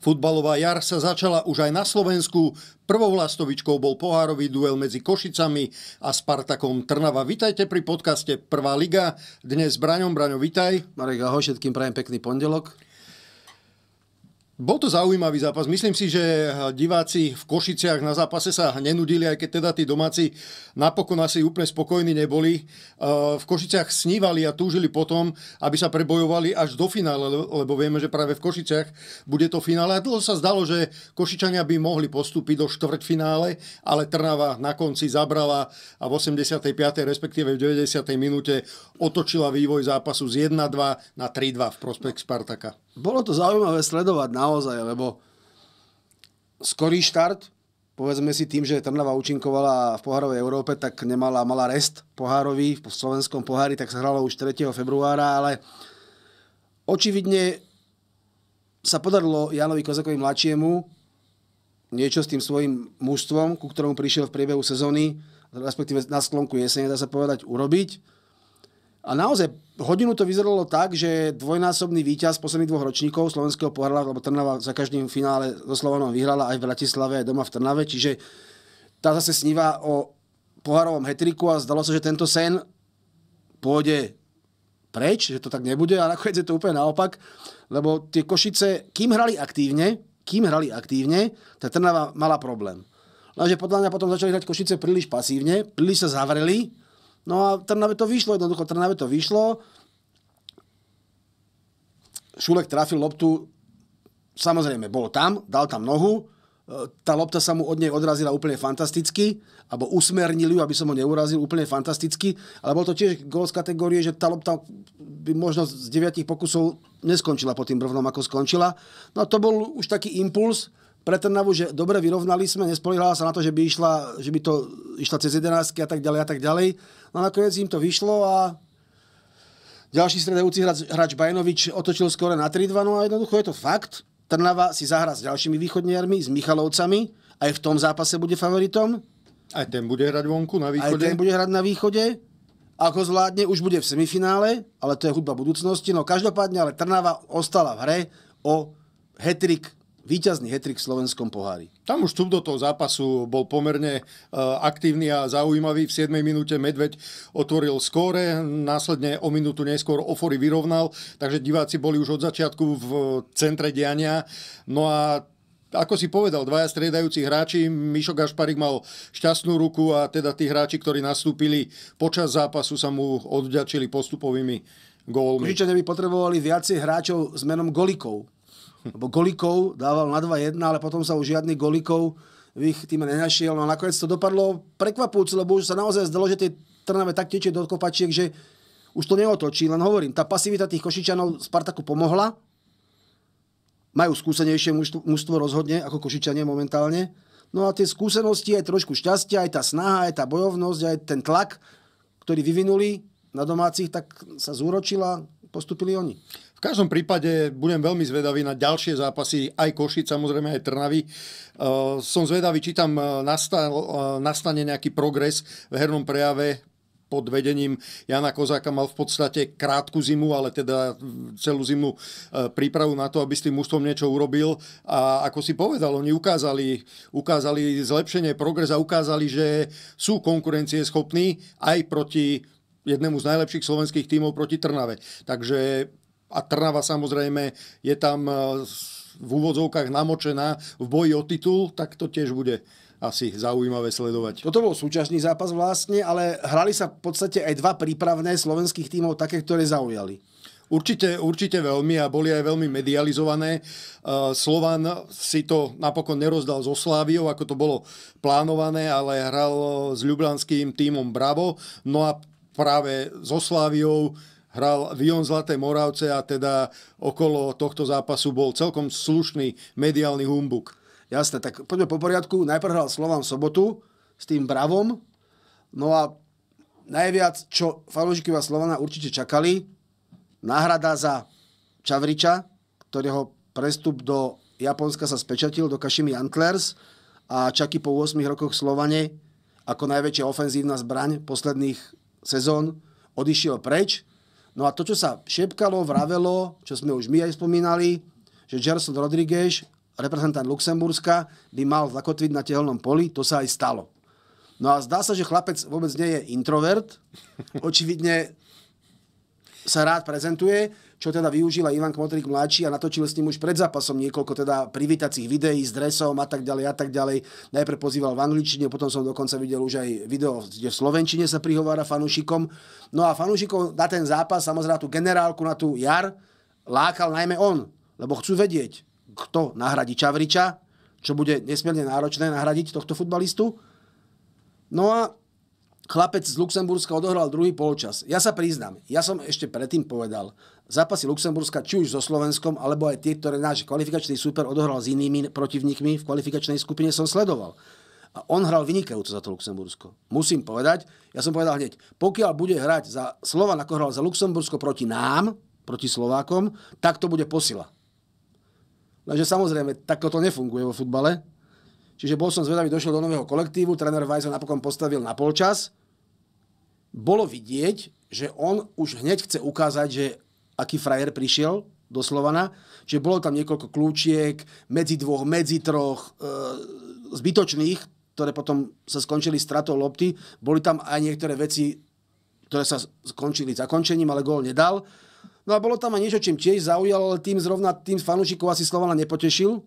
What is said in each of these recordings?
Futbalová jar sa začala už aj na Slovensku. Prvou lastovičkou bol pohárový duel medzi Košicami a Spartakom Trnava. Vítajte pri podcaste Prvá liga. Dnes s Braňom. Braňo, vítaj. Marek, ahoj, všetkým prajem pekný pondelok. Bol to zaujímavý zápas. Myslím si, že diváci v Košiciach na zápase sa nenudili, aj keď teda tí domáci napokon asi úplne spokojní neboli. E, v Košiciach snívali a túžili potom, aby sa prebojovali až do finále, lebo vieme, že práve v Košiciach bude to finále. A dlho sa zdalo, že Košičania by mohli postúpiť do štvrťfinále, ale Trnava na konci zabrala a v 85. respektíve v 90. minúte otočila vývoj zápasu z 1-2 na 3-2 v prospech Spartaka bolo to zaujímavé sledovať naozaj, lebo skorý štart, povedzme si tým, že Trnava účinkovala v pohárovej Európe, tak nemala, mala rest pohárový v slovenskom pohári, tak sa hralo už 3. februára, ale očividne sa podarilo Janovi Kozakovi mladšiemu niečo s tým svojim mužstvom, ku ktorému prišiel v priebehu sezóny, respektíve na sklonku jesene, dá sa povedať, urobiť. A naozaj hodinu to vyzeralo tak, že dvojnásobný víťaz posledných dvoch ročníkov slovenského pohľadu, lebo Trnava za každým finále so Slovanom vyhrala aj v Bratislave, aj doma v Trnave, čiže tá zase sníva o pohárovom hetriku a zdalo sa, že tento sen pôjde preč, že to tak nebude a nakoniec je to úplne naopak, lebo tie Košice, kým hrali aktívne, kým hrali aktívne, tá Trnava mala problém. Lenže no podľa mňa potom začali hrať Košice príliš pasívne, príliš sa zavreli, No a Trnave to vyšlo, jednoducho Trnave to vyšlo. Šulek trafil loptu, samozrejme, bol tam, dal tam nohu, e, tá lopta sa mu od nej odrazila úplne fantasticky, alebo usmernili ju, aby som ho neurazil, úplne fantasticky, ale bol to tiež gol z kategórie, že tá lopta by možno z deviatich pokusov neskončila pod tým brvnom, ako skončila. No a to bol už taký impuls, pre Trnavu, že dobre vyrovnali sme, nespolíhala sa na to, že by išla, že by to išla cez 11 a tak ďalej a tak ďalej. No nakoniec im to vyšlo a ďalší stredajúci hráč, hráč Bajnovič otočil skore na 3-2, no a jednoducho je to fakt. Trnava si zahra s ďalšími východniarmi, s Michalovcami, aj v tom zápase bude favoritom. Aj ten bude hrať vonku na východe. Aj ten bude hrať na východe. Ako zvládne, už bude v semifinále, ale to je hudba budúcnosti. No každopádne, ale Trnava ostala v hre o hetrik Výťazný hetrik v slovenskom pohári. Tam už vstup do toho zápasu bol pomerne e, aktívny a zaujímavý. V 7. minúte Medveď otvoril skóre, následne o minútu neskôr Ofory vyrovnal, takže diváci boli už od začiatku v centre diania. No a ako si povedal, dvaja striedajúci hráči, Mišo Gašparik mal šťastnú ruku a teda tí hráči, ktorí nastúpili počas zápasu, sa mu odďačili postupovými gólmi. Kričania by potrebovali viacej hráčov s menom Golikov lebo golikov dával na 2-1, ale potom sa už žiadny golikov v ich týme nenašiel. No a nakoniec to dopadlo prekvapujúce, lebo už sa naozaj zdalo, že tie Trnave tak tečie do kopačiek, že už to neotočí. Len hovorím, tá pasivita tých Košičanov Spartaku pomohla. Majú skúsenejšie mužstvo, rozhodne, ako Košičanie momentálne. No a tie skúsenosti, aj trošku šťastia, aj tá snaha, aj tá bojovnosť, aj ten tlak, ktorý vyvinuli na domácich, tak sa zúročila, postupili oni. V každom prípade budem veľmi zvedavý na ďalšie zápasy, aj Košic, samozrejme aj Trnavy. Uh, som zvedavý, či tam uh, uh, nastane nejaký progres v hernom prejave pod vedením Jana Kozáka mal v podstate krátku zimu, ale teda celú zimu prípravu na to, aby s tým mužstvom niečo urobil. A ako si povedal, oni ukázali, ukázali zlepšenie, progres a ukázali, že sú konkurencieschopní aj proti jednému z najlepších slovenských tímov proti Trnave. Takže a Trnava samozrejme je tam e, v úvodzovkách namočená v boji o titul, tak to tiež bude asi zaujímavé sledovať. Toto bol súčasný zápas vlastne, ale hrali sa v podstate aj dva prípravné slovenských tímov, také, ktoré zaujali. Určite, určite veľmi a boli aj veľmi medializované. E, Slovan si to napokon nerozdal so Sláviou, ako to bolo plánované, ale hral s ľublanským tímom Bravo. No a práve so Sláviou hral Vion Zlaté Moravce a teda okolo tohto zápasu bol celkom slušný mediálny humbuk. Jasné, tak poďme po poriadku. Najprv hral Slovan sobotu s tým Bravom. No a najviac, čo fanúšikovia Slovana určite čakali, náhrada za Čavriča, ktorého prestup do Japonska sa spečatil do Kashimi Antlers a Čaky po 8 rokoch Slovane ako najväčšia ofenzívna zbraň posledných sezón odišiel preč No a to, čo sa šepkalo, vravelo, čo sme už my aj spomínali, že Gerson Rodriguez, reprezentant Luxemburska, by mal zakotviť na tehelnom poli, to sa aj stalo. No a zdá sa, že chlapec vôbec nie je introvert. Očividne sa rád prezentuje čo teda využila Ivan Kmotrik mladší a natočil s ním už pred zápasom niekoľko teda privítacích videí s dresom a tak ďalej a tak ďalej. Najprv pozýval v angličtine, potom som dokonca videl už aj video, kde v slovenčine sa prihovára fanúšikom. No a fanúšikov na ten zápas, samozrejme tú generálku, na tú jar, lákal najmä on, lebo chcú vedieť, kto nahradí Čavriča, čo bude nesmierne náročné nahradiť tohto futbalistu. No a chlapec z Luxemburska odohral druhý polčas. Ja sa priznám, ja som ešte predtým povedal, zápasy Luxemburska, či už so Slovenskom, alebo aj tie, ktoré náš kvalifikačný super odohral s inými protivníkmi v kvalifikačnej skupine, som sledoval. A on hral vynikajúco za to Luxembursko. Musím povedať, ja som povedal hneď, pokiaľ bude hrať za slova ako hral za Luxembursko proti nám, proti Slovákom, tak to bude posila. Takže samozrejme, takto to nefunguje vo futbale. Čiže bol som zvedavý, došiel do nového kolektívu, tréner Weiss ho napokon postavil na polčas, bolo vidieť, že on už hneď chce ukázať, že aký frajer prišiel do Slovana, že bolo tam niekoľko kľúčiek, medzi dvoch, medzi troch, e, zbytočných, ktoré potom sa skončili stratou lopty. Boli tam aj niektoré veci, ktoré sa skončili zakončením, ale gól nedal. No a bolo tam aj niečo, čím tiež zaujal, ale tým zrovna tým fanúšikov asi Slovana nepotešil,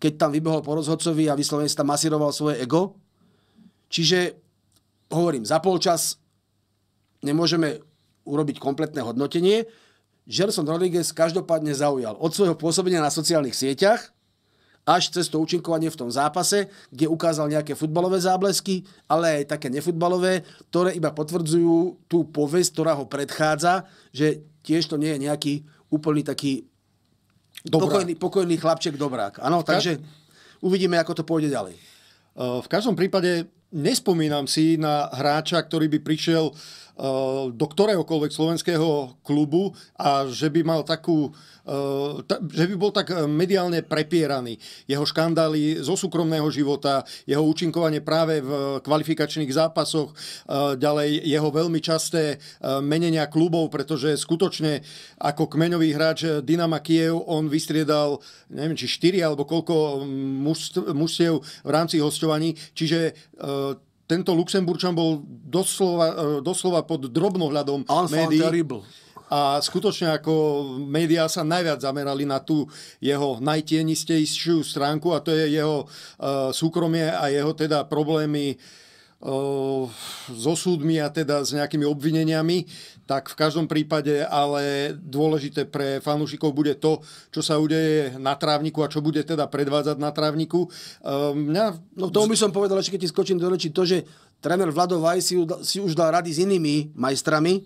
keď tam vybehol po rozhodcovi a vyslovene si tam masíroval svoje ego. Čiže hovorím, za polčas nemôžeme urobiť kompletné hodnotenie. Gerson Rodriguez každopádne zaujal od svojho pôsobenia na sociálnych sieťach až cez to účinkovanie v tom zápase, kde ukázal nejaké futbalové záblesky, ale aj také nefutbalové, ktoré iba potvrdzujú tú povesť, ktorá ho predchádza, že tiež to nie je nejaký úplný taký Dobrá. pokojný, pokojný chlapček dobrák. Áno, takže uvidíme, ako to pôjde ďalej. Eh, v každom prípade nespomínam si na hráča, ktorý by prišiel eh, do ktoréhokoľvek slovenského klubu a že by mal takú, eh, že by bol tak eh, mediálne prepieraný. Jeho škandály zo súkromného života, jeho účinkovanie práve v kvalifikačných zápasoch, ďalej jeho veľmi časté menenia klubov, pretože skutočne ako kmeňový hráč Dynama Kiev on vystriedal, neviem, či 4 alebo koľko mužstiev mm, v rámci hostovaní, čiže tento Luxemburčan bol doslova, e, doslova pod drobnohľadom médií. Terrible. A skutočne ako médiá sa najviac zamerali na tú jeho najtienistejšiu stránku a to je jeho uh, súkromie a jeho teda problémy uh, so súdmi a teda s nejakými obvineniami, tak v každom prípade ale dôležité pre fanúšikov bude to, čo sa udeje na trávniku a čo bude teda predvádzať na trávniku. Ehm, mňa... No tomu by som povedal, ešte keď ti skočím do reči, to, že tréner Vlado Vaj si, si už dal rady s inými majstrami,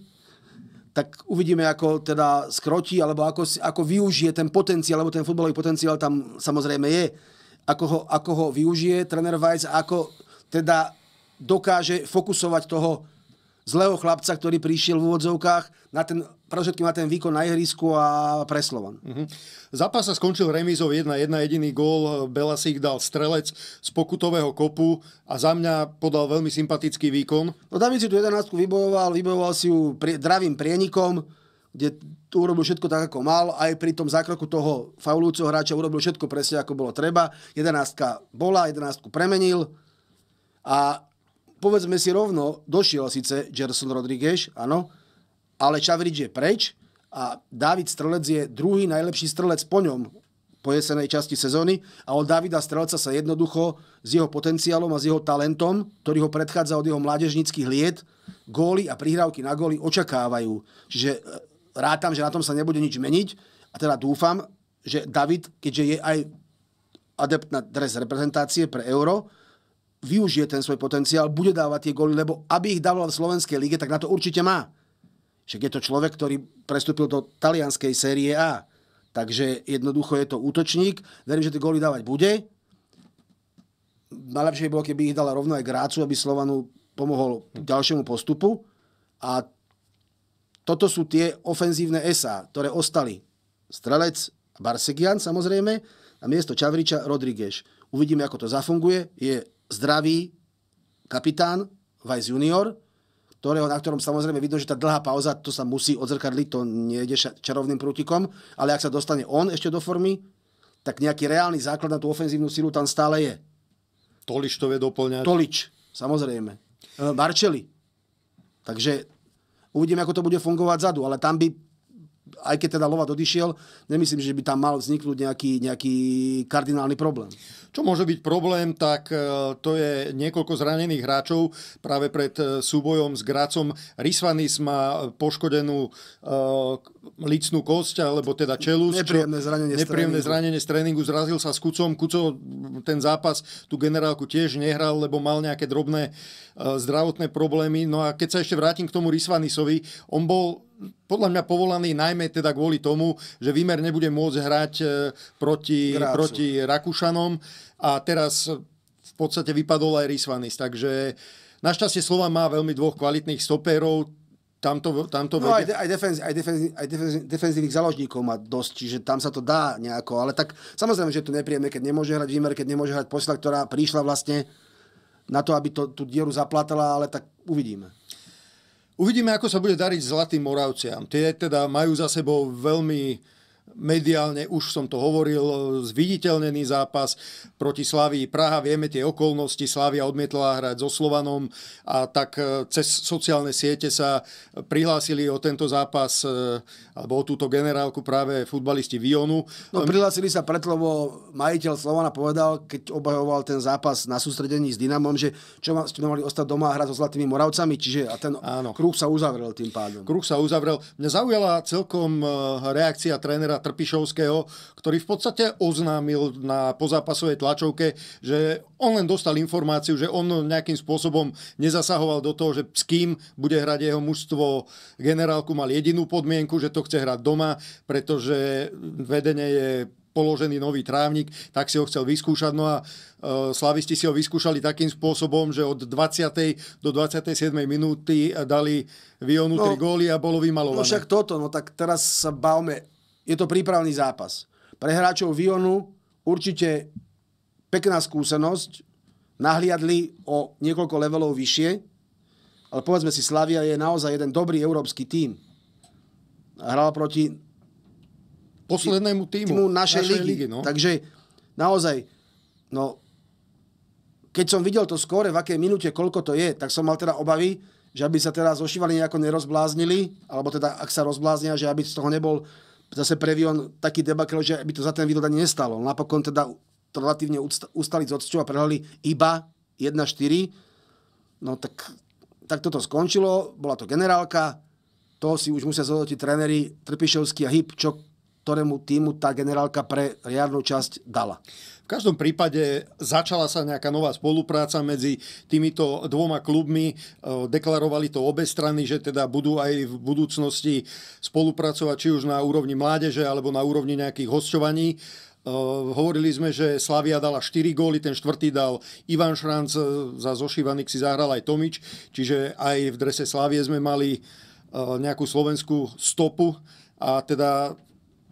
tak uvidíme, ako teda skrotí, alebo ako, ako využije ten potenciál, alebo ten futbalový potenciál tam samozrejme je, ako ho, ako ho využije tréner Vajs, ako teda dokáže fokusovať toho zlého chlapca, ktorý prišiel v úvodzovkách, na ten, na ten výkon na ihrisku a preslovan. Mm-hmm. Zápas sa skončil remízov 1-1, jediný gól Belasík dal strelec z pokutového kopu a za mňa podal veľmi sympatický výkon. No David si tu 11 vybojoval, vybojoval si ju pri, dravým prienikom, kde tu urobil všetko tak, ako mal, aj pri tom zákroku toho faulujúceho hráča urobil všetko presne, ako bolo treba. 11 bola, 11 premenil a povedzme si rovno, došiel síce Gerson Rodriguez, áno, ale Čavrič je preč a David Strelec je druhý najlepší strelec po ňom po jesenej časti sezóny a od Davida Strelca sa jednoducho s jeho potenciálom a s jeho talentom, ktorý ho predchádza od jeho mládežnických liet, góly a prihrávky na góly očakávajú. Čiže e, rátam, že na tom sa nebude nič meniť a teda dúfam, že David, keďže je aj adept na dres reprezentácie pre euro, využije ten svoj potenciál, bude dávať tie góly, lebo aby ich dával v Slovenskej lige, tak na to určite má. Však je to človek, ktorý prestúpil do talianskej série A. Takže jednoducho je to útočník. Verím, že tie góly dávať bude. Najlepšie by bolo, keby ich dala rovno aj Grácu, aby Slovanu pomohol ďalšiemu postupu. A toto sú tie ofenzívne SA, ktoré ostali. Strelec, Barsegian samozrejme, a miesto Čavriča Rodríguez. Uvidíme, ako to zafunguje. Je zdravý kapitán, Vice junior, ktorého, na ktorom samozrejme vidno, že tá dlhá pauza, to sa musí odzrkadliť, to nejde čarovným prútikom, ale ak sa dostane on ešte do formy, tak nejaký reálny základ na tú ofenzívnu silu tam stále je. Tolič to vie doplňať. Tolič, samozrejme. E, Marčeli. Takže uvidíme, ako to bude fungovať zadu, ale tam by aj keď teda Lovat odišiel, nemyslím, že by tam mal vzniknúť nejaký, nejaký kardinálny problém. Čo môže byť problém, tak e, to je niekoľko zranených hráčov práve pred e, súbojom s Grácom. Rysvanis má poškodenú e, licnú kosť, alebo teda čelus. Nepríjemné zranenie, nepríjemné z zranenie z tréningu. Zrazil sa s Kucom. Kuco ten zápas, tú generálku tiež nehral, lebo mal nejaké drobné zdravotné problémy. No a keď sa ešte vrátim k tomu Rysvanisovi, on bol podľa mňa povolaný najmä teda kvôli tomu, že Výmer nebude môcť hrať proti, proti Rakúšanom a teraz v podstate vypadol aj Rysvanis. Takže našťastie Slova má veľmi dvoch kvalitných stopérov, tamto, tamto no, aj, aj, defenz, aj, defenz, aj defenz, defenzívnych záložníkov má dosť, čiže tam sa to dá nejako, ale tak samozrejme, že je to nepríjemné, keď nemôže hrať výmer, keď nemôže hrať posila, ktorá prišla vlastne na to, aby to, tú dieru zaplatala, ale tak uvidíme. Uvidíme, ako sa bude dariť Zlatým Moravciam. Tie teda majú za sebou veľmi mediálne, už som to hovoril, e, zviditeľnený zápas proti Slavii Praha. Vieme tie okolnosti, Slavia odmietla hrať so Slovanom a tak e, cez sociálne siete sa prihlásili o tento zápas e, alebo o túto generálku práve futbalisti Vionu. No, prihlásili sa preto, lebo majiteľ Slovana povedal, keď obhajoval ten zápas na sústredení s Dynamom, že čo ste mali ostať doma a hrať so Zlatými Moravcami, čiže a ten Áno. kruh sa uzavrel tým pádom. Kruh sa uzavrel. Mňa zaujala celkom reakcia trénera Petra Trpišovského, ktorý v podstate oznámil na pozápasovej tlačovke, že on len dostal informáciu, že on nejakým spôsobom nezasahoval do toho, že s kým bude hrať jeho mužstvo. Generálku mal jedinú podmienku, že to chce hrať doma, pretože vedenie je položený nový trávnik, tak si ho chcel vyskúšať. No a e, slavisti si ho vyskúšali takým spôsobom, že od 20. do 27. minúty dali Vionu no, tri góly a bolo vymalované. No však toto, no tak teraz sa bavme je to prípravný zápas. Pre hráčov Vionu určite pekná skúsenosť, nahliadli o niekoľko levelov vyššie, ale povedzme si, Slavia je naozaj jeden dobrý európsky tím. Hral proti poslednému týmu, týmu našej, našej ligy. ligy no. Takže naozaj, no, keď som videl to skore, v akej minúte, koľko to je, tak som mal teda obavy, že aby sa teraz ošívali nejako nerozbláznili, alebo teda ak sa rozbláznia, že aby z toho nebol zase pre Vion taký debakel, že by to za ten výhľad ani nestalo. Napokon teda to relatívne ustali s odsťou a prehrali iba 1-4. No tak, tak toto skončilo, bola to generálka, to si už musia zhodnotiť tréneri Trpišovský a Hyb, čo ktorému týmu tá generálka pre riadnu časť dala. V každom prípade začala sa nejaká nová spolupráca medzi týmito dvoma klubmi. E, deklarovali to obe strany, že teda budú aj v budúcnosti spolupracovať či už na úrovni mládeže alebo na úrovni nejakých hosťovaní. E, hovorili sme, že Slavia dala 4 góly, ten štvrtý dal Ivan Šranc, e, za Zošivanik si zahral aj Tomič, čiže aj v drese Slavie sme mali nejakú slovenskú stopu a teda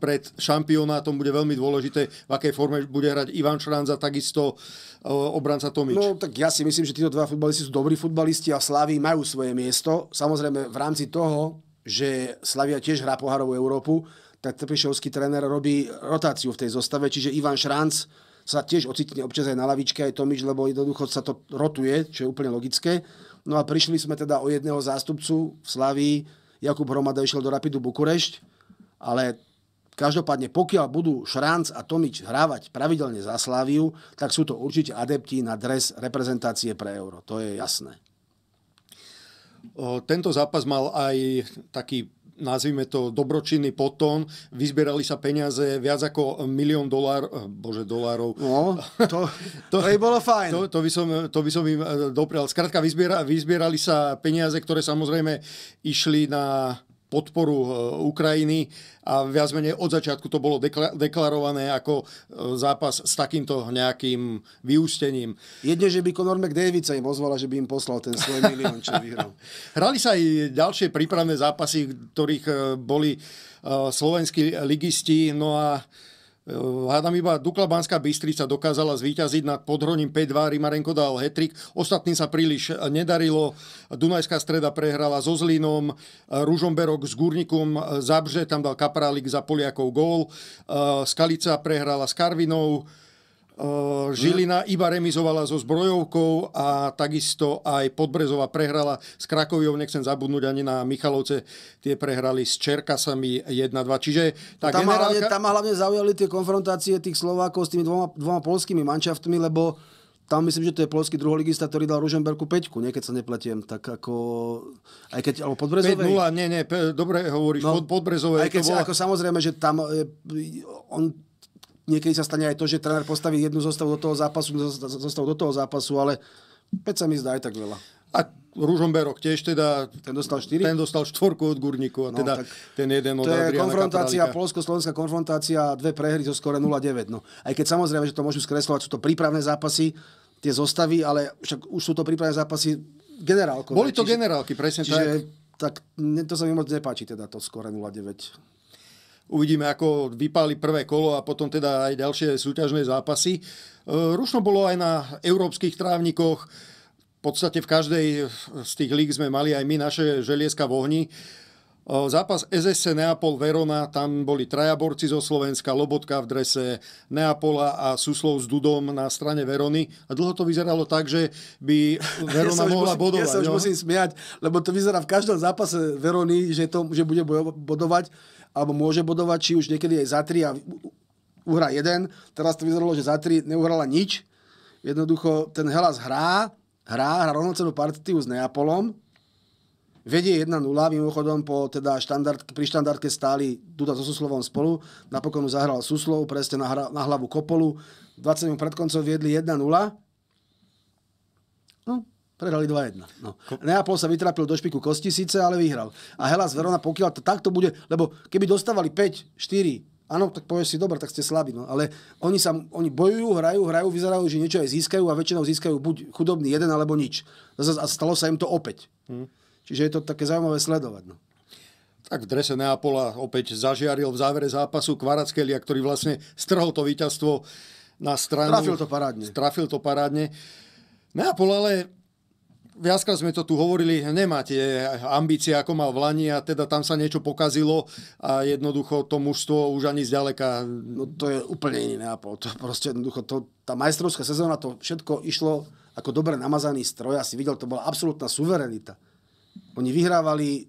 pred šampionátom bude veľmi dôležité, v akej forme bude hrať Ivan Šranza, takisto e, obranca Tomič. No tak ja si myslím, že títo dva futbalisti sú dobrí futbalisti a Slavy majú svoje miesto. Samozrejme v rámci toho, že Slavia tiež hrá poharovú Európu, tak Trpišovský tréner robí rotáciu v tej zostave, čiže Ivan Šranc sa tiež ocitne občas aj na lavičke, aj Tomič, lebo jednoducho sa to rotuje, čo je úplne logické. No a prišli sme teda o jedného zástupcu v Slavii, Jakub Hromada išiel do Rapidu Bukurešť, ale Každopádne, pokiaľ budú Šranc a Tomič hrávať pravidelne za Sláviu, tak sú to určite adepti na dres reprezentácie pre euro. To je jasné. Tento zápas mal aj taký nazvime to dobročinný potón, vyzbierali sa peniaze viac ako milión dolár, eh, bože dolárov. No, to, to, to by bolo fajn. To, to, by som, to by som im eh, doprial. Skrátka, vyzbierali sa peniaze, ktoré samozrejme išli na podporu e, Ukrajiny a viac menej od začiatku to bolo deklarované ako e, zápas s takýmto nejakým vyústením. Jedne, že by Conor McDavid sa im ozvala, že by im poslal ten svoj milión, čo vyhral. Hrali sa aj ďalšie prípravné zápasy, ktorých e, boli slovenskí ligisti, no a Eh, hádam iba Dukla Banská Bystrica dokázala zvíťaziť nad Podhroním 5-2, Rimarenko dal hetrik, ostatným sa príliš eh, nedarilo, Dunajská streda prehrala so Zlínom, eh, Ružomberok s Gúrnikom, Zabže tam dal Kaprálik za Poliakov gól, Skalica prehrala s Karvinou, Hm? Žilina iba remizovala so zbrojovkou a takisto aj Podbrezova prehrala s Krakoviou, nechcem zabudnúť ani na Michalovce, tie prehrali s Čerkasami 1-2. Čiže tá tam, generálka... hlavne, tam hlavne zaujali tie konfrontácie tých Slovákov s tými dvoma, dvoma polskými manšaftmi, lebo tam myslím, že to je polský druholigista, ktorý dal Ružemberku 5, nie keď sa nepletiem, tak ako aj keď alebo Podbrezovej. 5 nie, nie, dobre hovoríš, no, Podbrezovej. Aj keď bola... ako samozrejme, že tam e, on niekedy sa stane aj to, že tréner postaví jednu zostavu do toho zápasu, zostavu do toho zápasu, ale 5 sa mi zdá aj tak veľa. A Ružomberok tiež teda... Ten dostal 4? Ten dostal štvorku od Gurníku a no, teda ten jeden od To je Adriana konfrontácia, Katralika. polsko-slovenská konfrontácia, dve prehry zo skore 0-9. No. Aj keď samozrejme, že to môžu skreslovať, sú to prípravné zápasy, tie zostavy, ale však už sú to prípravné zápasy generálko. Boli to čiže, generálky, presne čiže, tak. tak to sa mi moc nepáči, teda to skore 0 Uvidíme, ako vypáli prvé kolo a potom teda aj ďalšie súťažné zápasy. E, rušno bolo aj na európskych trávnikoch. V podstate v každej z tých líg sme mali aj my naše želieska v ohni. E, zápas SSC Neapol Verona, tam boli traja borci zo Slovenska, Lobotka v drese Neapola a Suslov s Dudom na strane Verony. A dlho to vyzeralo tak, že by Verona ja mohla musím, bodovať. Ja sa už no? musím smiať, lebo to vyzerá v každom zápase Verony, že, to, že bude bodovať alebo môže bodovať, či už niekedy aj za 3 a uhrá jeden. Teraz to vyzeralo, že za 3 neuhrala nič. Jednoducho ten Helas hrá, hrá, hrá rovnocenú partiu s Neapolom, Vedie 1-0, mimochodom po teda štandard, pri štandardke stáli Duda so Suslovom spolu, napokon mu zahral Suslov, presne na, hra, na hlavu Kopolu, 20 minút pred koncom viedli Prehrali 2-1. No. Neapol sa vytrápil do špiku kosti síce, ale vyhral. A Hellas Verona, pokiaľ to takto bude, lebo keby dostávali 5, 4, Áno, tak povieš si, dobre, tak ste slabí. No. Ale oni, sa, oni bojujú, hrajú, hrajú, vyzerajú, že niečo aj získajú a väčšinou získajú buď chudobný jeden alebo nič. A stalo sa im to opäť. Hmm. Čiže je to také zaujímavé sledovať. No. Tak v drese Neapola opäť zažiaril v závere zápasu Kvarackelia, ktorý vlastne strhol to víťazstvo na stranu. Trafil to parádne. Trafil to parádne. Neapol ale viackrát sme to tu hovorili, nemáte ambície, ako mal v Lani a teda tam sa niečo pokazilo a jednoducho to mužstvo už ani zďaleka... No to je úplne iný nápol. To proste jednoducho, to, tá majstrovská sezóna, to všetko išlo ako dobre namazaný stroj. Asi videl, to bola absolútna suverenita. Oni vyhrávali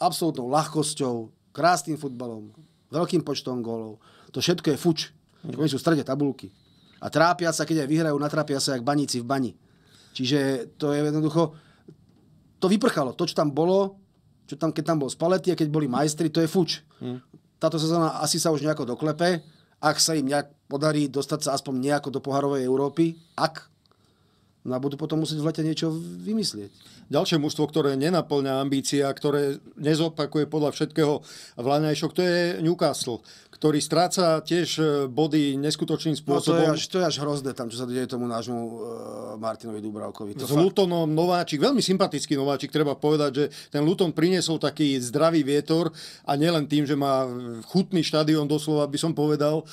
absolútnou ľahkosťou, krásnym futbalom, veľkým počtom gólov. To všetko je fuč. Oni sú v strede tabulky. A trápia sa, keď aj vyhrajú, natrápia sa jak baníci v bani. Čiže to je jednoducho, to vyprchalo. To, čo tam bolo, čo tam, keď tam bol Spalletti a keď boli majstri, to je fuč. Hm. Táto sezóna asi sa už nejako doklepe, ak sa im nejak podarí dostať sa aspoň nejako do poharovej Európy, ak No a budú potom musieť v lete niečo vymyslieť. Ďalšie mužstvo, ktoré nenaplňa ambície a ktoré nezopakuje podľa všetkého vláňajšok, to je Newcastle, ktorý stráca tiež e, body neskutočným spôsobom. No to, je až, to je až hrozné tam, čo sa deje tomu nášmu uh, Martinovi Dubravkovi. To s fakt... Lutonom Nováčik, veľmi sympatický Nováčik, treba povedať, že ten Luton priniesol taký zdravý vietor a nielen tým, že má chutný štadión, doslova by som povedal,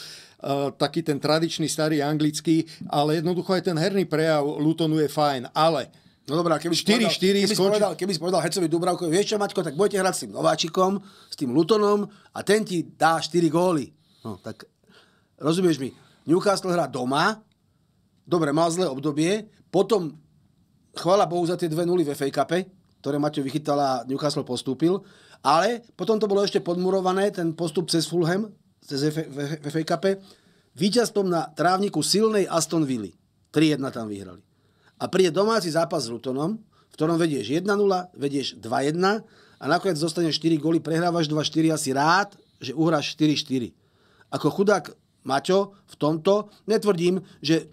Uh, taký ten tradičný starý anglický, ale jednoducho aj ten herný prejav Lutonu je fajn. Ale No dobrá, keby 4, 4, keby, skončil... povedal, keby si povedal Hecovi Dubravkovi, vieš čo, Maťko, tak budete hrať s tým Nováčikom, s tým Lutonom a ten ti dá 4 góly. No, tak rozumieš mi, Newcastle hrá doma, dobre, mal zlé obdobie, potom, chvála Bohu za tie dve nuly v FA Cup, ktoré Maťo vychytal a Newcastle postúpil, ale potom to bolo ešte podmurované, ten postup cez Fulham, cez FA, v FA Cupe, víťazstvom na trávniku silnej Aston Villa. 3-1 tam vyhrali a príde domáci zápas s Lutonom, v ktorom vedieš 1-0, vedieš 2-1 a nakoniec dostaneš 4 góly, prehrávaš 2-4 a si rád, že uhráš 4-4. Ako chudák Maťo v tomto, netvrdím, že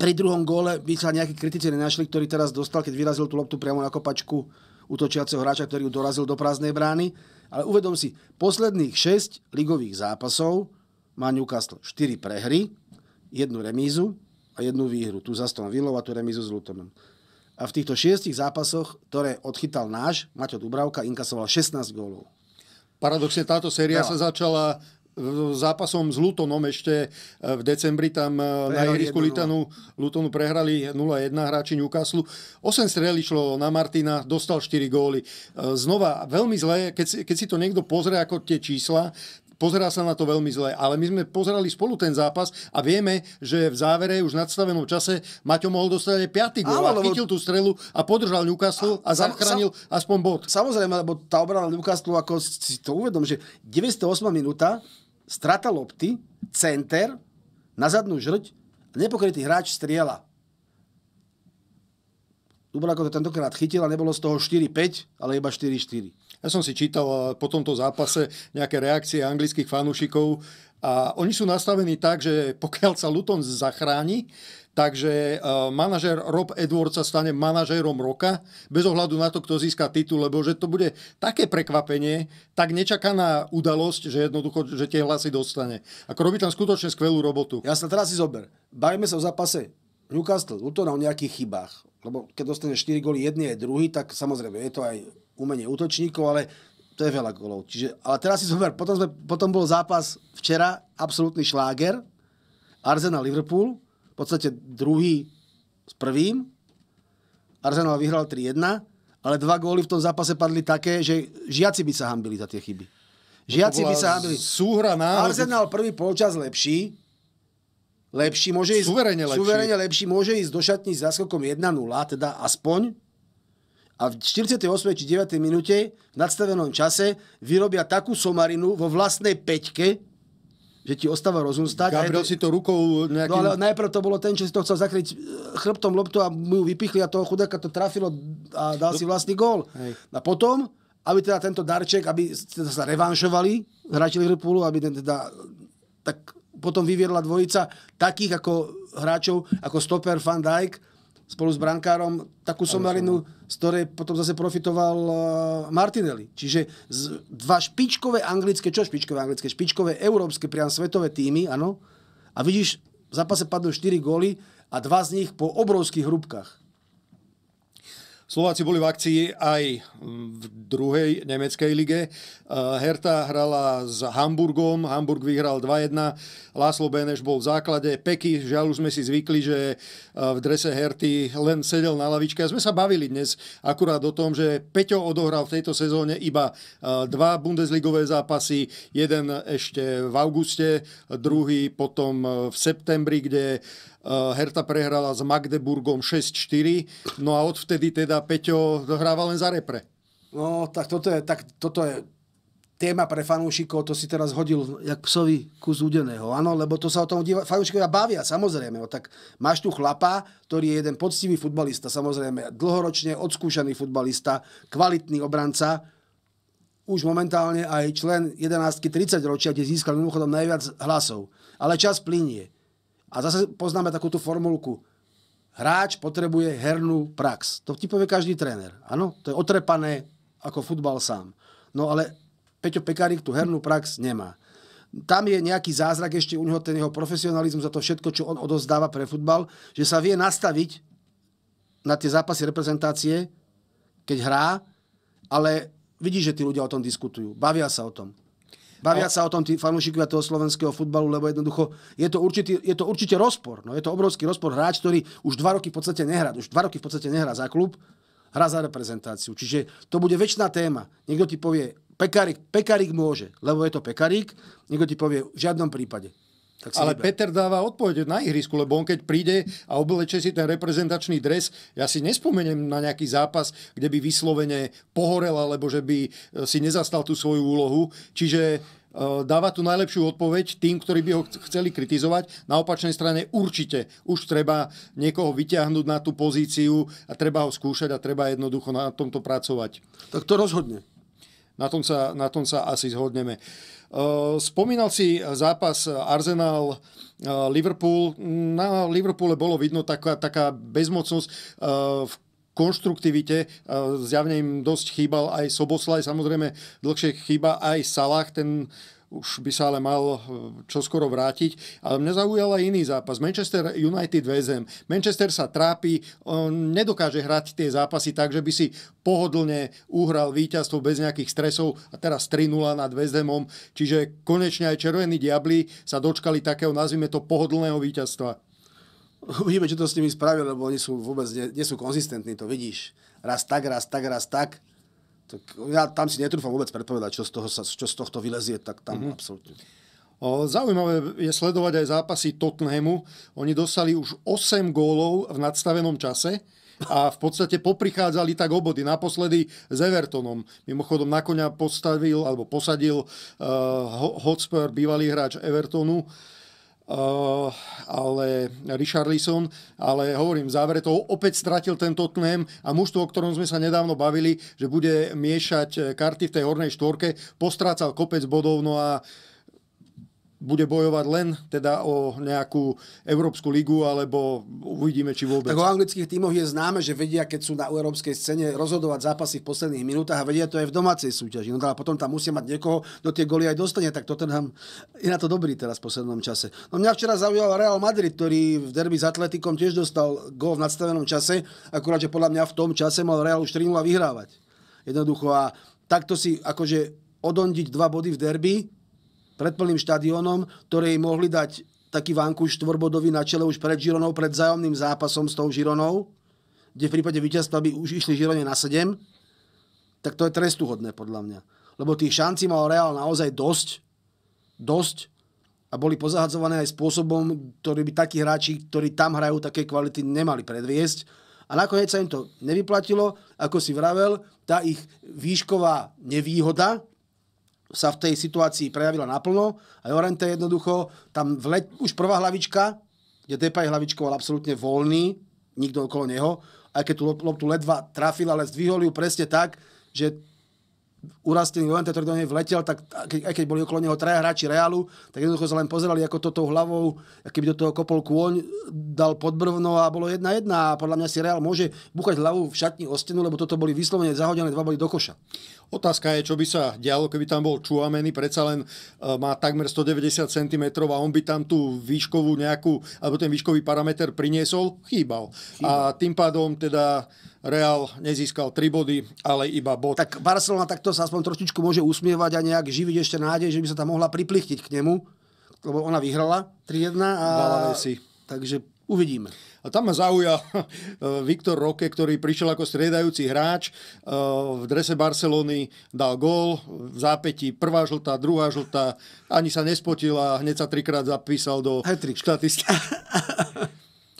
pri druhom góle by sa nejakí kritici nenašli, ktorý teraz dostal, keď vyrazil tú loptu priamo na kopačku útočiaceho hráča, ktorý ju dorazil do prázdnej brány. Ale uvedom si, posledných 6 ligových zápasov má Newcastle 4 prehry, jednu remízu, a jednu výhru. Tu za Aston Villou a tu remizu s Lutonom. A v týchto šiestich zápasoch, ktoré odchytal náš, Maťo Dubravka, inkasoval 16 gólov. Paradoxne táto séria no. sa začala zápasom s Lutonom ešte e, v decembri tam e, prehrali na ihrisku Litanu Lutonu prehrali 0-1 hráči Newcastle. 8 strel išlo na Martina, dostal 4 góly. E, znova veľmi zle, keď si, keď si to niekto pozrie ako tie čísla, Pozerá sa na to veľmi zle, ale my sme pozerali spolu ten zápas a vieme, že v závere už v nadstavenom čase Maťo mohol dostať aj 5. gól a chytil tú strelu a podržal Newcastle a, a zachránil sam, aspoň bod. Samozrejme, lebo tá obrana Newcastle, ako si to uvedom, že 98 minúta, strata lopty, center, na zadnú žrť a nepokrytý hráč strieľa. Dubravko to tentokrát chytil a nebolo z toho 4-5, ale iba 4-4. Ja som si čítal eh, po tomto zápase nejaké reakcie anglických fanúšikov a oni sú nastavení tak, že pokiaľ sa Luton zachráni, Takže eh, manažer Rob Edwards sa stane manažérom roka, bez ohľadu na to, kto získa titul, lebo že to bude také prekvapenie, tak nečakaná udalosť, že jednoducho, že tie hlasy dostane. Ako robí tam skutočne skvelú robotu. Ja sa teraz si zober. Bajme sa o zápase Newcastle, Lutona o nejakých chybách. Lebo keď dostane 4 góly jedný aj druhý, tak samozrejme je to aj umenie útočníkov, ale to je veľa golov. Čiže, ale teraz si zober, potom, sme, potom bol zápas včera, absolútny šláger, Arsenal Liverpool, v podstate druhý s prvým, Arsenal vyhral 3-1, ale dva góly v tom zápase padli také, že žiaci by sa hambili za tie chyby. Žiaci by sa hambili. Súhra na... Arsenal prvý polčas lepší, lepší, môže ísť, suverene lepší. Suverene lepší, môže ísť do šatní s zaskokom 1-0, teda aspoň, a v 48. či 9. minúte v nadstavenom čase vyrobia takú somarinu vo vlastnej peťke, že ti ostáva rozum stať. Gabriel to... si to rukou nejakým... No ale najprv to bolo ten, čo si to chcel zakryť chrbtom loptu a mu ju vypichli a toho chudáka to trafilo a dal si vlastný gól. Hej. A potom, aby teda tento darček, aby teda sa revanšovali hráči Liverpoolu, aby teda-, teda tak potom vyviedla dvojica takých ako hráčov, ako stoper Van Dijk spolu s brankárom, takú somarinu z ktorej potom zase profitoval eh, Martinelli. Čiže dva špičkové anglické, čo špičkové anglické, špičkové európske, priam svetové týmy, áno. A vidíš, v zápase padnú 4 góly a dva z nich po obrovských hrubkách. Slováci boli v akcii aj v druhej nemeckej lige. Eh, Herta hrala s Hamburgom, Hamburg vyhral 2-1, Láslo Beneš bol v základe, Peky, žiaľ už sme si zvykli, že eh, v drese Herty len sedel na lavičke a sme sa bavili dnes akurát o tom, že Peťo odohral v tejto sezóne iba eh, dva bundesligové zápasy, jeden ešte v auguste, druhý potom v septembri, kde Eh, Herta prehrala s Magdeburgom 6-4, no a odvtedy teda Peťo dohráva len za repre. No, tak toto je, tak toto je téma pre fanúšikov, to si teraz hodil jak psovi kus údeného, áno, lebo to sa o tom fanúšikovia bavia, samozrejme. No, tak máš tu chlapa, ktorý je jeden poctivý futbalista, samozrejme, dlhoročne odskúšaný futbalista, kvalitný obranca, už momentálne aj člen 11 30 ročia, kde získal mimochodom najviac hlasov. Ale čas plinie. A zase poznáme takúto formulku. Hráč potrebuje hernú prax. To ti povie každý tréner. Áno, to je otrepané ako futbal sám. No ale Peťo Pekarík tú hernú prax nemá. Tam je nejaký zázrak ešte u neho, ten jeho profesionalizmus za to všetko, čo on odozdáva pre futbal, že sa vie nastaviť na tie zápasy reprezentácie, keď hrá, ale vidí, že tí ľudia o tom diskutujú, bavia sa o tom. Bavia sa o tom tí fanúšikovia toho slovenského futbalu, lebo jednoducho je to, určitý, je to určite rozpor. No, je to obrovský rozpor. Hráč, ktorý už dva roky v podstate nehrá, už dva roky v podstate nehrá za klub, hrá za reprezentáciu. Čiže to bude väčšiná téma. Niekto ti povie, pekarik, pekarik môže, lebo je to pekarik, Niekto ti povie, v žiadnom prípade. Tak Ale nebe. Peter dáva odpoveď na ihrisku, lebo on keď príde a obleče si ten reprezentačný dres, ja si nespomeniem na nejaký zápas, kde by vyslovene pohorel, alebo že by e, si nezastal tú svoju úlohu. Čiže Eh, dáva tú najlepšiu odpoveď tým, ktorí by ho chceli kritizovať. Na opačnej strane určite už treba niekoho vyťahnuť na tú pozíciu a treba ho skúšať a treba jednoducho na tomto pracovať. Tak to rozhodne. Na tom sa, na tom sa asi zhodneme. Eh, spomínal si zápas Arsenal eh, Liverpool. Na Liverpoole bolo vidno taká, taká bezmocnosť v konštruktivite. Zjavne im dosť chýbal aj Soboslaj, samozrejme dlhšie chýba aj Salah, ten už by sa ale mal e, čoskoro vrátiť. Ale mňa zaujal aj iný zápas. Manchester United VZM. Manchester sa trápi, on nedokáže hrať tie zápasy tak, že by si pohodlne uhral víťazstvo bez nejakých stresov a teraz 3-0 nad väzemom. Čiže konečne aj Červení Diabli sa dočkali takého, nazvime to, pohodlného víťazstva uvidíme, čo to s nimi spravil, lebo oni sú vôbec, nie, nie sú konzistentní, to vidíš. Raz tak, raz tak, raz tak. Tak ja tam si netrúfam vôbec predpovedať, čo z, toho sa, čo z tohto vylezie, tak tam mm-hmm. absolútne. Zaujímavé je sledovať aj zápasy Tottenhamu. Oni dostali už 8 gólov v nadstavenom čase a v podstate poprichádzali tak obody. Naposledy s Evertonom. Mimochodom na konia postavil alebo posadil uh, Hotspur, bývalý hráč Evertonu. Uh, Uh, ale Lison, ale hovorím, v závere toho opäť stratil ten Tottenham a mužstvo, o ktorom sme sa nedávno bavili, že bude miešať eh, karty v tej hornej štvorke, postrácal kopec bodov, no a uh, bude bojovať len teda o nejakú Európsku ligu, alebo uvidíme, či vôbec. Tak o anglických tímoch je známe, že vedia, keď sú na európskej scéne, rozhodovať zápasy v posledných minútach a vedia to aj v domácej súťaži. No ale potom tam musia mať niekoho, kto tie goly aj dostane, tak Tottenham je na to dobrý teraz v poslednom čase. No mňa včera zaujal Real Madrid, ktorý v derby s Atletikom tiež dostal gól v nadstavenom čase, akurát, že podľa mňa v tom čase mal Real už 3 vyhrávať. Jednoducho a takto si akože odondiť dva body v derby, pred plným štadiónom, ktoré im mohli dať taký vankuš štvorbodový na čele už pred Žironou, pred zájomným zápasom s tou Žironou, kde v prípade víťazstva by už išli Žirone na 7, tak to je trestuhodné podľa mňa. Lebo tých šancí mal Real naozaj dosť, dosť a boli pozahadzované aj spôsobom, ktorý by takí hráči, ktorí tam hrajú také kvality, nemali predviesť. A nakoniec sa im to nevyplatilo, ako si vravel, tá ich výšková nevýhoda, sa v tej situácii prejavila naplno a Jorente jednoducho, tam let, už prvá hlavička, kde Depay hlavičkoval absolútne voľný, nikto okolo neho, aj keď tú loptu ledva trafil, ale zdvihol ju presne tak, že urastený Jorente, ktorý do nej vletel, tak aj keď boli okolo neho traja hráči Reálu, tak jednoducho sa len pozerali, ako to tou hlavou, by do toho kopol kôň, dal podbrvno a bolo jedna jedna. a podľa mňa si Reál môže buchať hlavu v šatni o stenu, lebo toto boli vyslovene zahodené, dva boli do koša. Otázka je, čo by sa dialo, keby tam bol Čuameny, predsa len e, má takmer 190 cm a on by tam tú výškovú nejakú, alebo ten výškový parameter priniesol, chýbal. chýbal. A tým pádom teda Real nezískal 3 body, ale iba bod. Tak Barcelona takto sa aspoň trošičku môže usmievať a nejak živiť ešte nádej, že by sa tam mohla priplichtiť k nemu, lebo ona vyhrala 3-1 a... si. Takže uvidíme. A tam ma zaujal eh, Viktor Roque, ktorý prišiel ako striedajúci hráč. Eh, v drese Barcelony dal gól, v zápäti prvá žltá, druhá žltá, ani sa nespotil a hneď sa trikrát zapísal do štatistiky.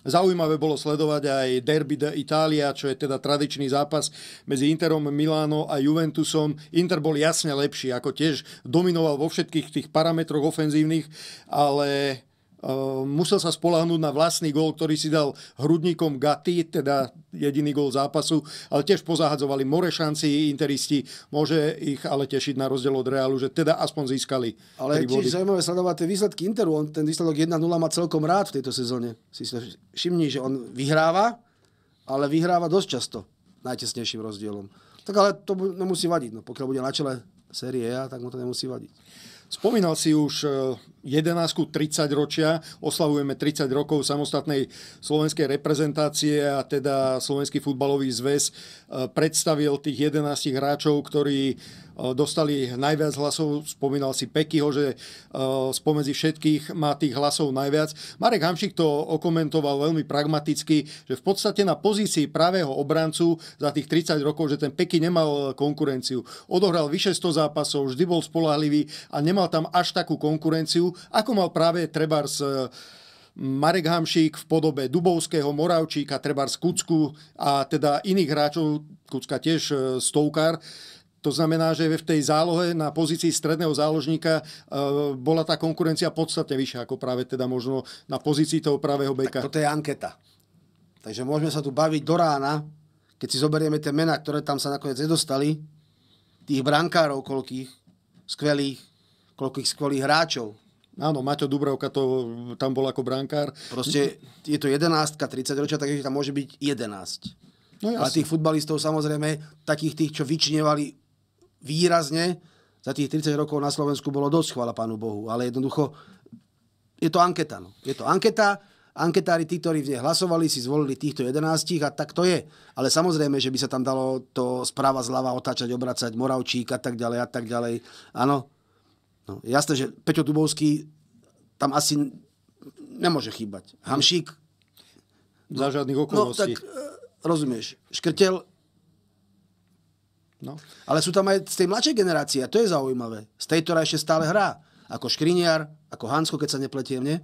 Zaujímavé bolo sledovať aj derby de Italia, čo je teda tradičný zápas medzi Interom Milano a Juventusom. Inter bol jasne lepší, ako tiež dominoval vo všetkých tých parametroch ofenzívnych, ale Ehm, musel sa spolahnúť na vlastný gól, ktorý si dal hrudníkom Gatti, teda jediný gól zápasu, ale tiež pozahadzovali more šanci interisti, môže ich ale tešiť na rozdiel od Realu, že teda aspoň získali. Ale tiež zaujímavé sledovať tie výsledky Interu, on ten výsledok 1-0 má celkom rád v tejto sezóne. Si sa všimni, že on vyhráva, ale vyhráva dosť často najtesnejším rozdielom. Tak ale to nemusí vadiť, no, pokiaľ bude na čele série A, tak mu to nemusí vadiť. Spomínal si už eh, 11 30 ročia, oslavujeme 30 rokov samostatnej slovenskej reprezentácie a teda Slovenský futbalový zväz e, predstavil tých 11 hráčov, ktorí e, dostali najviac hlasov, spomínal si Pekyho, že e, spomedzi všetkých má tých hlasov najviac. Marek Hamšik to okomentoval veľmi pragmaticky, že v podstate na pozícii pravého obrancu za tých 30 rokov, že ten Peky nemal konkurenciu. Odohral vyše 100 zápasov, vždy bol spolahlivý a nemal tam až takú konkurenciu, ako mal práve Trebars e, Marek Hamšík v podobe Dubovského, Moravčíka, Trebars Kucku a teda iných hráčov, Kucka tiež e, stovkár. To znamená, že v tej zálohe na pozícii stredného záložníka e, bola tá konkurencia podstatne vyššia ako práve teda možno na pozícii toho pravého beka. Tak toto je anketa. Takže môžeme sa tu baviť do rána, keď si zoberieme tie mená, ktoré tam sa nakoniec nedostali, tých brankárov koľkých, skvelých, koľkých skvelých hráčov, Áno, Maťo Dubravka to tam bol ako brankár. Proste je to 11 30 ročia, takže tam môže byť 11. No jasne. tých futbalistov samozrejme, takých tých, čo vyčnevali výrazne, za tých 30 rokov na Slovensku bolo dosť, chvala pánu Bohu. Ale jednoducho, je to anketa. No. Je to anketa, anketári, tí, ktorí v nej hlasovali, si zvolili týchto 11 a tak to je. Ale samozrejme, že by sa tam dalo to správa zľava otáčať, obracať, Moravčík a tak ďalej a tak ďalej. Áno, No, jasné, že Peťo Dubovský tam asi nemôže chýbať. Hamšík. Za no, žiadnych no, okolností. No tak, e, rozumieš, Škrtel. No. Ale sú tam aj z tej mladšej generácie a to je zaujímavé. Z tejto teda ešte stále hrá. Ako Škriniar, ako Hansko, keď sa nepletiem, nie?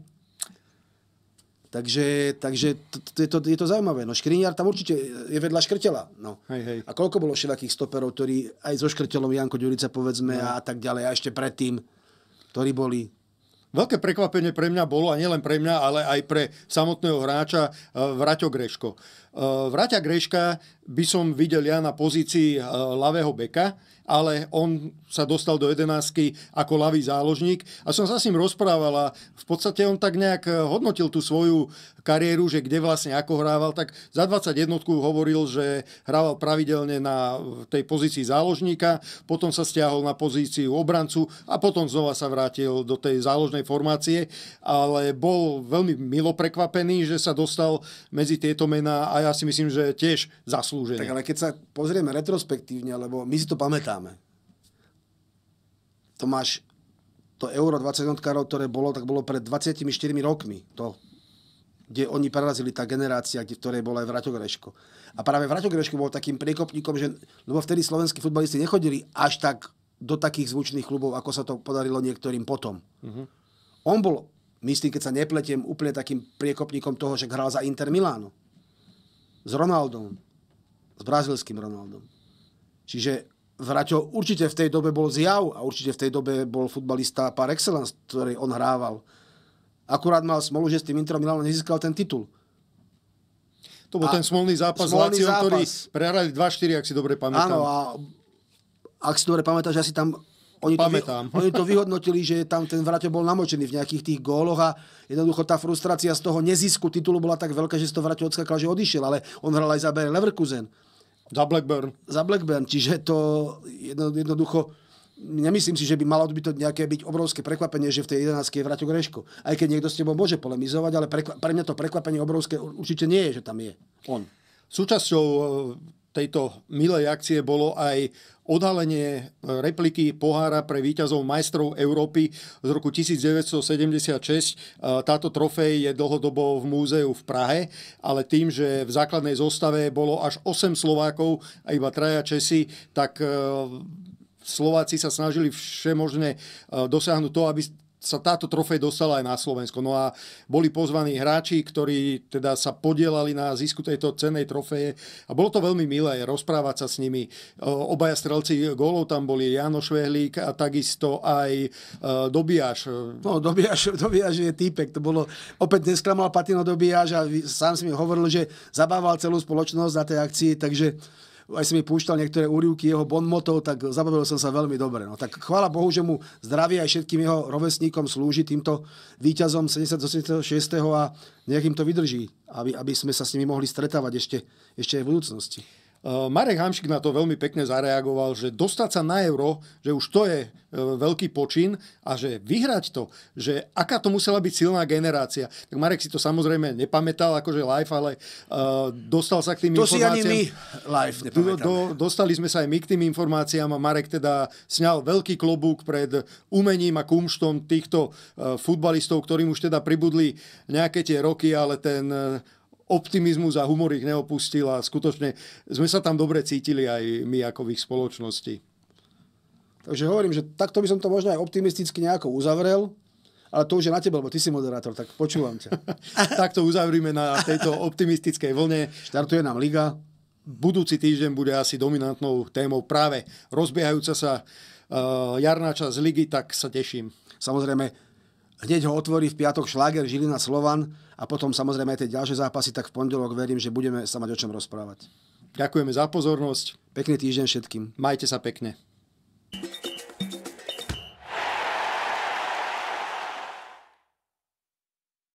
Takže, takže to, to, je, to, je to zaujímavé. No škriňar tam určite je vedľa Škrtela. No. Hej, hej. A koľko bolo všetkých stoperov, ktorí aj so Škrtelom, Janko Ďurica povedzme no. a tak ďalej, a ešte predtým, ktorí boli Veľké prekvapenie pre mňa bolo, a nielen pre mňa, ale aj pre samotného hráča e, Vraťo Greško. E, Vraťa Greška by som videl ja na pozícii e, ľavého beka, ale on sa dostal do jedenásky ako lavý záložník a som sa s ním rozprával a v podstate on tak nejak eh, hodnotil tú svoju kariéru, že kde vlastne ako hrával, tak za 21 hovoril, že hrával pravidelne na tej pozícii záložníka, potom sa stiahol na pozíciu obrancu a potom znova sa vrátil do tej záložnej formácie, ale bol veľmi milo prekvapený, že sa dostal medzi tieto mená a ja si myslím, že tiež zaslúžený. Tak ale keď sa pozrieme retrospektívne, lebo my si to pamätáme, pamätáme. To máš to euro 21 ktoré bolo, tak bolo pred 24 rokmi. To, kde oni prerazili tá generácia, kde, v ktorej bol aj Vraťogreško. A práve Vraťogreško bol takým priekopníkom, že, lebo vtedy slovenskí futbalisti nechodili až tak do takých zvučných klubov, ako sa to podarilo niektorým potom. Mm-hmm. On bol, myslím, keď sa nepletiem, úplne takým priekopníkom toho, že hral za Inter Milano. S Ronaldom. S brazilským Ronaldom. Čiže Zraťo určite v tej dobe bol zjav a určite v tej dobe bol futbalista par excellence, ktorý on hrával. Akurát mal smolu, že s tým Interom Milanom nezískal ten titul. To bol a ten smolný zápas smolný s Láciom, zápas. ktorý prehrali 2-4, ak si dobre pamätám. Áno, a ak si dobre pamätáš, asi tam oni Pamätám. to, vy, oni to vyhodnotili, že tam ten Vraťo bol namočený v nejakých tých góloch a jednoducho tá frustrácia z toho nezisku titulu bola tak veľká, že si to Vraťo odskakal, že odišiel, ale on hral aj za Bayer Leverkusen. Za Blackburn. Za Blackburn, čiže to jedno, jednoducho nemyslím si, že by malo byť to nejaké byť obrovské prekvapenie, že v tej 11 je Vraťo Greško. Aj keď niekto s tebou môže polemizovať, ale pre mňa to prekvapenie obrovské určite nie je, že tam je on. Súčasťou tejto milej akcie bolo aj odhalenie e, repliky pohára pre víťazov majstrov Európy z roku 1976. E, táto trofej je dlhodobo v múzeu v Prahe, ale tým, že v základnej zostave bolo až 8 Slovákov a iba traja Česi, tak e, Slováci sa snažili všemožne dosiahnuť to, aby sa táto trofej dostala aj na Slovensko. No a boli pozvaní hráči, ktorí teda sa podielali na zisku tejto cenej trofeje a bolo to veľmi milé rozprávať sa s nimi. Obaja strelci gólov tam boli, Jano Švehlík a takisto aj e, Dobiaš. No, Dobiaš, Dobiaš je týpek, to bolo, opäť nesklamal patino Dobiaš a sám si mi hovoril, že zabával celú spoločnosť na tej akcii, takže aj som mi púšťal niektoré úrivky jeho bonmotov, tak zabavil som sa veľmi dobre. No, tak chvála Bohu, že mu zdravie aj všetkým jeho rovesníkom slúži týmto výťazom 76. a nech im to vydrží, aby, aby sme sa s nimi mohli stretávať ešte, ešte aj v budúcnosti. Eh, Marek Hamšik na to veľmi pekne zareagoval, že dostať sa na euro, že už to je eh, veľký počin a že vyhrať to, že aká to musela byť silná generácia. Tak Marek si to samozrejme nepamätal akože live, ale uh, dostal sa k tým to informáciám. To si ani my live do, do, Dostali sme sa aj my k tým informáciám a Marek teda sňal veľký klobúk pred umením a kumštom týchto uh, futbalistov, ktorým už teda pribudli nejaké tie roky, ale ten uh, optimizmus a humor ich neopustil a skutočne sme sa tam dobre cítili aj my ako v ich spoločnosti. Takže hovorím, že takto by som to možno aj optimisticky nejako uzavrel, ale to už je na tebe, lebo ty si moderátor, tak počúvam ťa. tak to uzavrime na tejto optimistickej vlne. Štartuje nám liga. Budúci týždeň bude asi dominantnou témou práve rozbiehajúca sa uh, jarná časť ligy, tak sa teším. Samozrejme, hneď ho otvorí v piatok šláger Žilina Slovan a potom samozrejme aj tie ďalšie zápasy, tak v pondelok verím, že budeme sa mať o čom rozprávať. Ďakujeme za pozornosť. Pekný týždeň všetkým. Majte sa pekne.